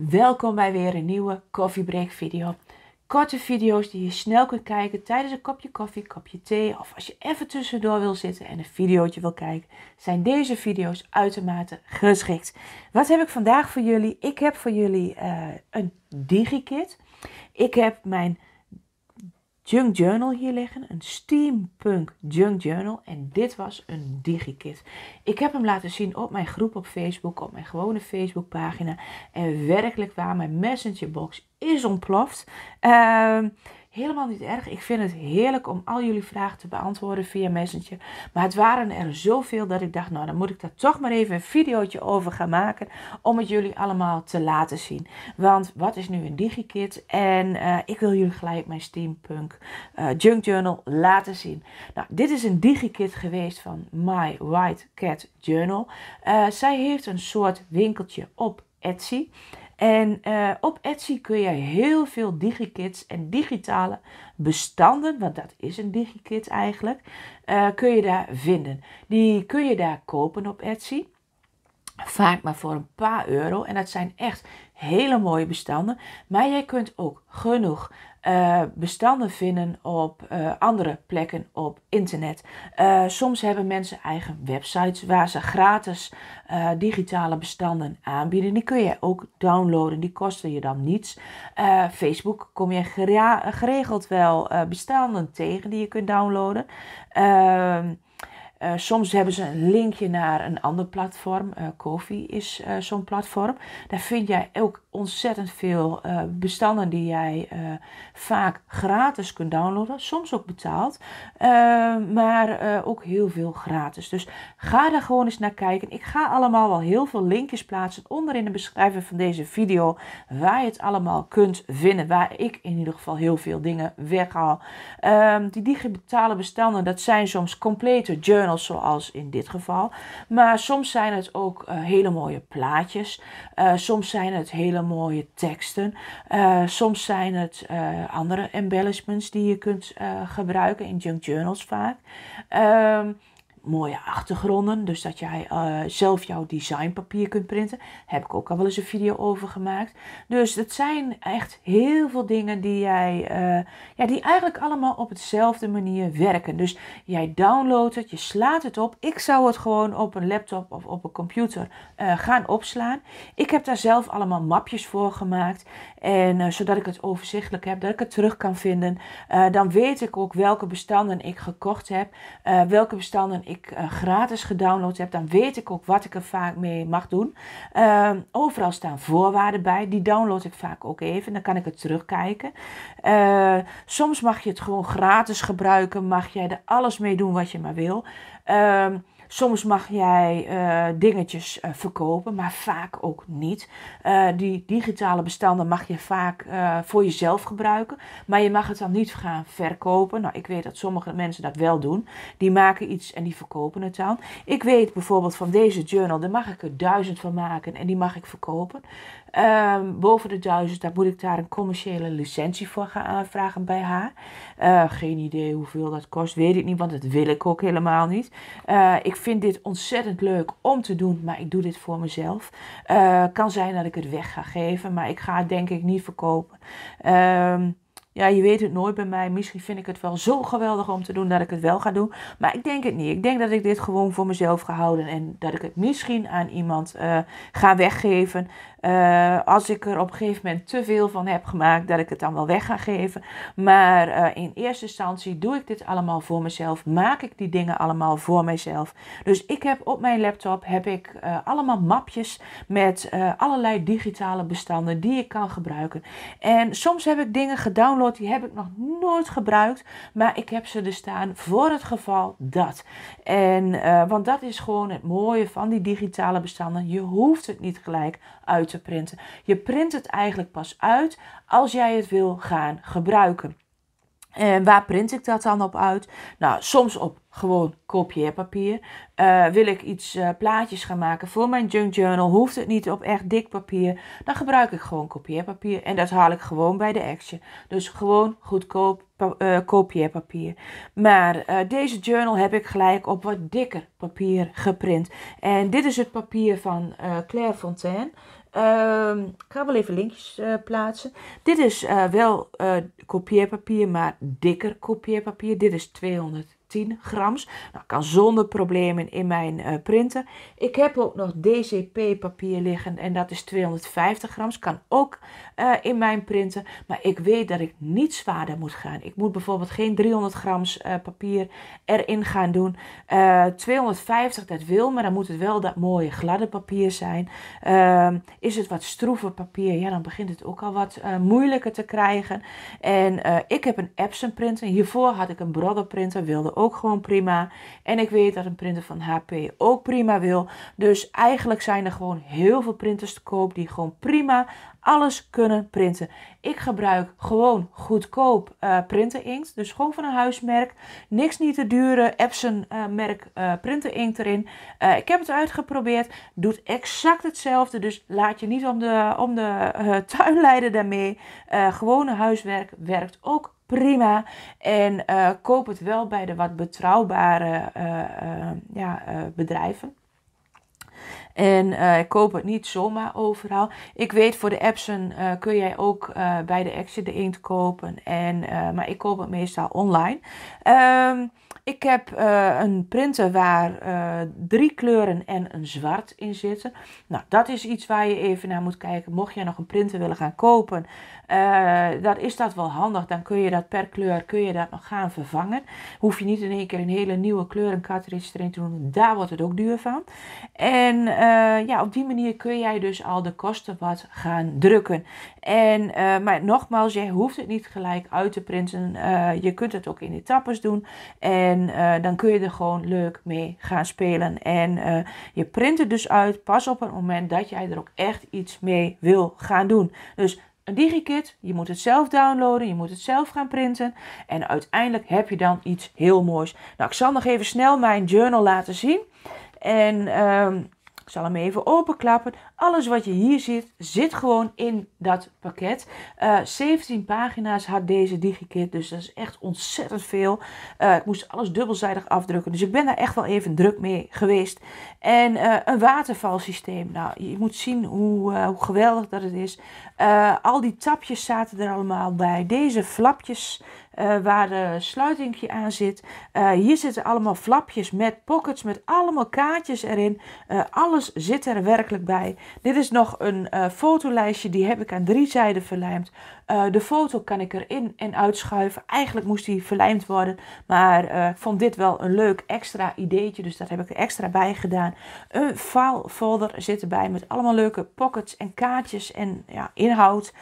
Welkom bij weer een nieuwe koffiebreak video. Korte video's die je snel kunt kijken tijdens een kopje koffie, kopje thee of als je even tussendoor wil zitten en een videootje wil kijken, zijn deze video's uitermate geschikt. Wat heb ik vandaag voor jullie? Ik heb voor jullie eh, een digikit. Ik heb mijn junk journal hier liggen. Een steampunk junk journal. En dit was een digikit. Ik heb hem laten zien op mijn groep op Facebook. Op mijn gewone Facebookpagina. En werkelijk waar, mijn messengerbox is ontploft. Uh, helemaal niet erg. Ik vind het heerlijk om al jullie vragen te beantwoorden via Messenger. Maar het waren er zoveel dat ik dacht, nou dan moet ik daar toch maar even een videootje over gaan maken. Om het jullie allemaal te laten zien. Want wat is nu een DigiKit? En eh, ik wil jullie gelijk mijn steampunk eh, junk journal laten zien. Nou, dit is een DigiKit geweest van My White Cat Journal. Eh, zij heeft een soort winkeltje op Etsy. En eh, op Etsy kun je heel veel digikits en digitale bestanden, want dat is een digikit eigenlijk, eh, kun je daar vinden. Die kun je daar kopen op Etsy. Vaak maar voor een paar euro. En dat zijn echt hele mooie bestanden. Maar jij kunt ook genoeg eh, bestanden vinden op eh, andere plekken op internet. Eh, soms hebben mensen eigen websites waar ze gratis digitale bestanden aanbieden. Die kun je ook downloaden, die kosten je dan niets. Facebook kom je geregeld wel bestanden tegen die je kunt downloaden. Ehm, soms hebben ze een linkje naar een ander platform. Uh, Kofi is zo'n platform. Daar vind jij ook ontzettend veel eh, bestanden die jij eh, vaak gratis kunt downloaden, soms ook betaald, eh, maar ook heel veel gratis. Dus ga daar gewoon eens naar kijken. Ik ga allemaal wel heel veel linkjes plaatsen onder in de beschrijving van deze video, waar je het allemaal kunt vinden, waar ik in ieder geval heel veel dingen weghaal. Ehm, die digitale bestanden, dat zijn soms complete journals, zoals in dit geval, maar soms zijn het ook hele mooie plaatjes, soms zijn het hele mooie teksten. Eh, soms zijn het eh, andere embellishments die je kunt eh, gebruiken in junk journals vaak. Ehm, mooie achtergronden. Dus dat jij eh, zelf jouw designpapier kunt printen. Daar heb ik ook al wel eens een video over gemaakt. Dus het zijn echt heel veel dingen die jij, eh, ja, die eigenlijk allemaal op hetzelfde manier werken. Dus jij downloadt het, je slaat het op. Ik zou het gewoon op een laptop of op een computer eh, gaan opslaan. Ik heb daar zelf allemaal mapjes voor gemaakt. En zodat ik het overzichtelijk heb, dat ik het terug kan vinden. dan weet ik ook welke bestanden ik gekocht heb, welke bestanden ik ik eh, gratis gedownload heb, dan weet ik ook wat ik er vaak mee mag doen. Ehm, overal staan voorwaarden bij. Die download ik vaak ook even. Dan kan ik het terugkijken. Uh, soms mag je het gewoon gratis gebruiken. Mag jij er alles mee doen wat je maar wil. Ehm, Soms mag jij eh, dingetjes eh, verkopen, maar vaak ook niet. Eh, die digitale bestanden mag je vaak voor jezelf gebruiken, maar je mag het dan niet gaan verkopen. Nou, ik weet dat sommige mensen dat wel doen. Die maken iets en die verkopen het dan. Ik weet bijvoorbeeld van deze journal, daar mag ik er duizend van maken en die mag ik verkopen. Ehm, boven de duizend, daar moet ik daar een commerciële licentie voor gaan aanvragen bij haar. geen idee hoeveel dat kost, weet ik niet, want dat wil ik ook helemaal niet. ik vind dit ontzettend leuk om te doen, maar ik doe dit voor mezelf. Eh, kan zijn dat ik het weg ga geven, maar ik ga het denk ik niet verkopen. Ehm, ja, je weet het nooit bij mij. Misschien vind ik het wel zo geweldig om te doen dat ik het wel ga doen. Maar ik denk het niet. Ik denk dat ik dit gewoon voor mezelf ga houden. En dat ik het misschien aan iemand eh, ga weggeven. Eh, als ik er op een gegeven moment te veel van heb gemaakt, dat ik het dan wel weg ga geven. Maar eh, in eerste instantie doe ik dit allemaal voor mezelf. Maak ik die dingen allemaal voor mezelf. Dus ik heb op mijn laptop heb ik eh, allemaal mapjes met allerlei digitale bestanden die ik kan gebruiken. En soms heb ik dingen gedownload die heb ik nog nooit gebruikt, maar ik heb ze er staan voor het geval dat. En want dat is gewoon het mooie van die digitale bestanden. Je hoeft het niet gelijk uit te printen. Je print het eigenlijk pas uit als jij het wil gaan gebruiken. En waar print ik dat dan op uit? Nou, soms op gewoon kopieerpapier. Uh, wil ik iets eh, plaatjes gaan maken voor mijn junk journal, hoeft het niet op echt dik papier. Dan gebruik ik gewoon kopieerpapier en dat haal ik gewoon bij de Action. Dus gewoon goedkoop uh, kopieerpapier. Maar deze journal heb ik gelijk op wat dikker papier geprint. En dit is het papier van Claire Fontaine. Ehm, ik ga wel even linkjes eh, plaatsen. Dit is eh, wel eh, kopieerpapier, maar dikker kopieerpapier. Dit is 200 10 grams. Nou, kan zonder problemen in mijn uh, eh, printer. Ik heb ook nog DCP papier liggen en dat is 250 grams. Kan ook eh, in mijn printer. Maar ik weet dat ik niet zwaarder moet gaan. Ik moet bijvoorbeeld geen 300 grams eh, papier erin gaan doen. 250 dat wil, maar dan moet het wel dat mooie gladde papier zijn. Ehm, is het wat stroeve papier, ja dan begint het ook al wat moeilijker te krijgen. En ik heb een Epson printer. Hiervoor had ik een Brother printer, wilde ook gewoon prima. En ik weet dat een printer van HP ook prima wil. Dus eigenlijk zijn er gewoon heel veel printers te koop die gewoon prima alles kunnen printen. Ik gebruik gewoon goedkoop uh, eh, printerinkt. Dus gewoon van een huismerk. Niks niet te dure Epson eh, merk uh, eh, printerinkt erin. ik heb het uitgeprobeerd. Doet exact hetzelfde. Dus laat je niet om de, om de tuin leiden daarmee. gewone huiswerk werkt ook prima. En uh, koop het wel bij de wat betrouwbare eh, eh, ja, bedrijven. En uh, ik koop het niet zomaar overal. Ik weet voor de Epson kun jij ook bij de Action de inkt kopen. En, maar ik koop het meestal online. Ehm, ik heb eh, een printer waar eh, drie kleuren en een zwart in zitten. Nou, dat is iets waar je even naar moet kijken. Mocht je nog een printer willen gaan kopen, eh, dan is dat wel handig. Dan kun je dat per kleur kun je dat nog gaan vervangen. Hoef je niet in één keer een hele nieuwe kleurencartridge erin te doen. Daar wordt het ook duur van. En ja, op die manier kun jij dus al de kosten wat gaan drukken. En, maar nogmaals, je hoeft het niet gelijk uit te printen. je kunt het ook in etappes doen. En en eh, dan kun je er gewoon leuk mee gaan spelen. En eh, je print het dus uit pas op het moment dat jij er ook echt iets mee wil gaan doen. Dus een digikit, je moet het zelf downloaden, je moet het zelf gaan printen. En uiteindelijk heb je dan iets heel moois. Nou, ik zal nog even snel mijn journal laten zien. En ehm, ik zal hem even openklappen. Alles wat je hier ziet, zit gewoon in dat pakket. Uh, eh, 17 pagina's had deze DigiKit, dus dat is echt ontzettend veel. Eh, ik moest alles dubbelzijdig afdrukken, dus ik ben daar echt wel even druk mee geweest. En uh, een watervalsysteem. Nou, je moet zien hoe, hoe geweldig dat het is. al die tapjes zaten er allemaal bij. Deze flapjes eh, waar de sluitingje aan zit. Eh, hier zitten allemaal flapjes met pockets met allemaal kaartjes erin. Eh, alles zit er werkelijk bij. Dit is nog een fotolijstje, die heb ik aan drie zijden verlijmd. de foto kan ik erin en uitschuiven. Eigenlijk moest die verlijmd worden, maar ik vond dit wel een leuk extra ideetje, dus dat heb ik er extra bij gedaan. Een file folder zit erbij met allemaal leuke pockets en kaartjes en ja, inhoud.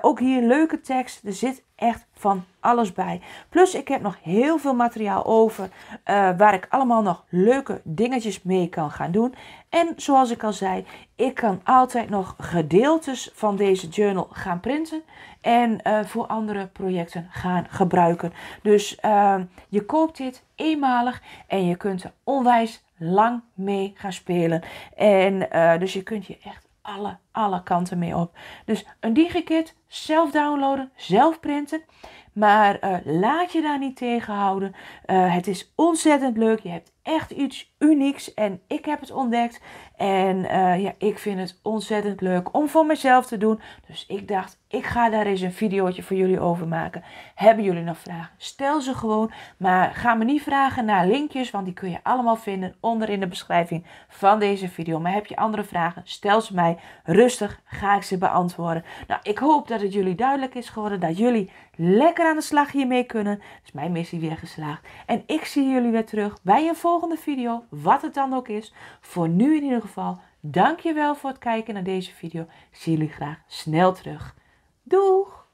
ook hier leuke tekst. Er zit echt van alles bij. Plus ik heb nog heel veel materiaal over eh, waar ik allemaal nog leuke dingetjes mee kan gaan doen. En zoals ik al zei, ik kan altijd nog gedeeltes van deze journal gaan printen en eh, voor andere projecten gaan gebruiken. Dus ehm, je koopt dit eenmalig en je kunt er onwijs lang mee gaan spelen. En eh, dus je kunt je echt alle alle kanten mee op. Dus een digikit, zelf downloaden, zelf printen. Maar eh, laat je daar niet tegenhouden. Uh, het is ontzettend leuk. Je hebt echt iets unieks. En ik heb het ontdekt. En eh, ja, ik vind het ontzettend leuk om voor mezelf te doen. Dus ik dacht, ik ga daar eens een videootje voor jullie over maken. Hebben jullie nog vragen? Stel ze gewoon. Maar ga me niet vragen naar linkjes. Want die kun je allemaal vinden onder in de beschrijving van deze video. Maar heb je andere vragen? Stel ze mij rustig Rustig ga ik ze beantwoorden. Nou, ik hoop dat het jullie duidelijk is geworden. Dat jullie lekker aan de slag hiermee kunnen. Is mijn missie weer geslaagd. En ik zie jullie weer terug bij een volgende video. Wat het dan ook is. Voor nu in ieder geval. Dankjewel voor het kijken naar deze video. Ik zie jullie graag snel terug. Doeg!